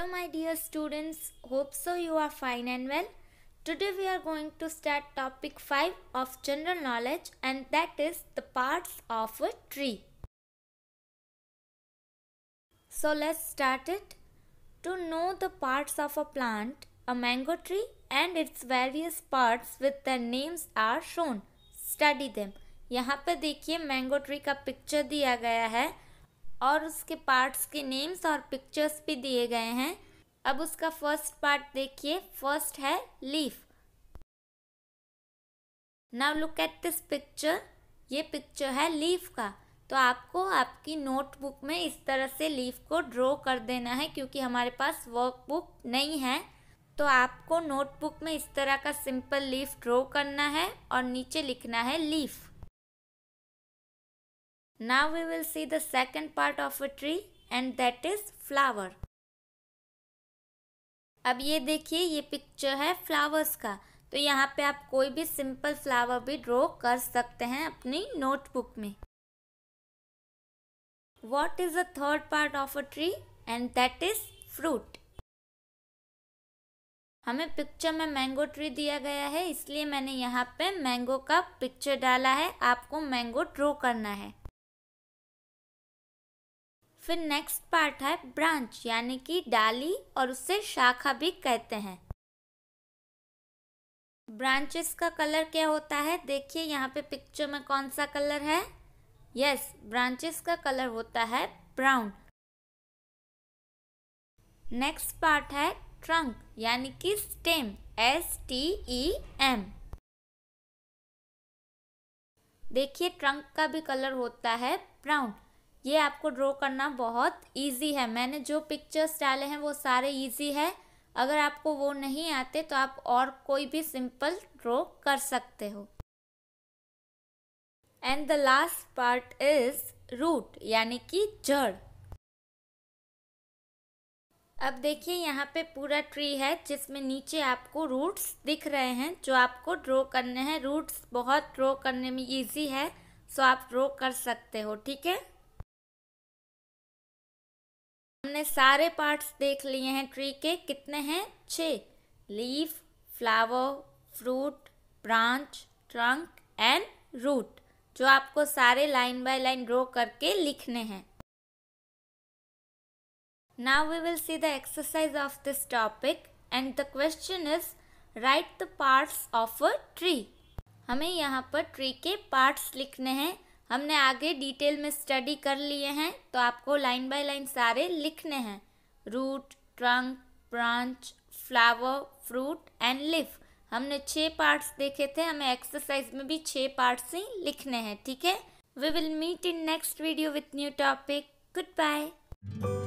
Hello my dear students, hope so you are fine and well. Today we are going to start topic 5 of general knowledge and that is the parts of a tree. So let's start it. To know the parts of a plant, a mango tree and its various parts with their names are shown. Study them. यहाँ पे देखिए mango tree का picture दिया गया है और उसके parts के नेम्स और पिक्चर्स भी दिए गए हैं अब उसका फर्स्ट पार्ट देखिए फर्स्ट है leaf now look at this picture ये पिक्चर है लीफ का तो आपको आपकी नोटबुक में इस तरह से लीफ को ड्रॉ कर देना है क्योंकि हमारे पास वर्कबुक नहीं है तो आपको नोटबुक में इस तरह का सिंपल लीफ ड्रॉ करना है और नीचे लिखना है leaf Now we will see the second part of a tree and that is flower. अब ये देखिए ये पिक्चर है फ्लावर्स का तो यहाँ पे आप कोई भी सिंपल फ्लावर भी ड्रॉ कर सकते हैं अपनी नोटबुक में what is the third part of a tree and that is fruit हमें पिक्चर में मैंगो ट्री दिया गया है इसलिए मैंने यहाँ पे मैंगो का पिक्चर डाला है आपको मैंगो ड्रॉ करना है फिर नेक्स्ट पार्ट है ब्रांच यानी कि डाली और उसे शाखा भी कहते हैं ब्रांचेस का कलर क्या होता है देखिए यहाँ पे पिक्चर में कौन सा कलर है यस ब्रांचेस का कलर होता है ब्राउन नेक्स्ट पार्ट है ट्रंक यानी कि stem S T E M देखिए ट्रंक का भी कलर होता है ब्राउन ये आपको ड्रॉ करना बहुत इजी है मैंने जो पिक्चर्स डाले हैं वो सारे इजी है अगर आपको वो नहीं आते तो आप और कोई भी सिंपल ड्रॉ कर सकते हो and the last part is root यानी कि जड़ अब देखिए यहाँ पे पूरा ट्री है जिसमें नीचे आपको रूट्स दिख रहे हैं जो आपको ड्रॉ करने हैं रूट्स बहुत ड्रॉ करने में इजी है सो आप ड्रॉ कर सकते हो ठीक है हमने सारे पार्ट्स देख लिए हैं ट्री के कितने हैं छः leaf flower fruit branch trunk and root जो आपको सारे लाइन बाय लाइन ड्रॉ करके लिखने हैं now we will see the exercise of this topic and the question is write the parts of a tree हमें यहाँ पर ट्री के पार्ट्स लिखने हैं हमने आगे डिटेल में स्टडी कर लिए हैं तो आपको लाइन बाय लाइन सारे लिखने हैं root trunk branch flower fruit and leaf हमने छः पार्ट्स देखे थे हमें एक्सरसाइज में भी छः पार्ट्स ही लिखने हैं ठीक है we will meet in next video with new topic good bye